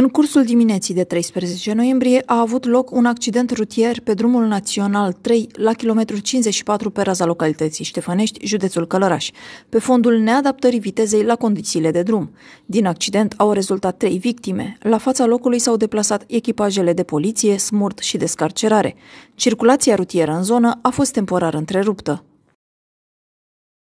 În cursul dimineții de 13 noiembrie a avut loc un accident rutier pe drumul național 3 la kilometrul 54 pe raza localității Ștefănești, județul Călăraș, pe fondul neadaptării vitezei la condițiile de drum. Din accident au rezultat trei victime. La fața locului s-au deplasat echipajele de poliție, smurt și descarcerare. Circulația rutieră în zonă a fost temporar întreruptă.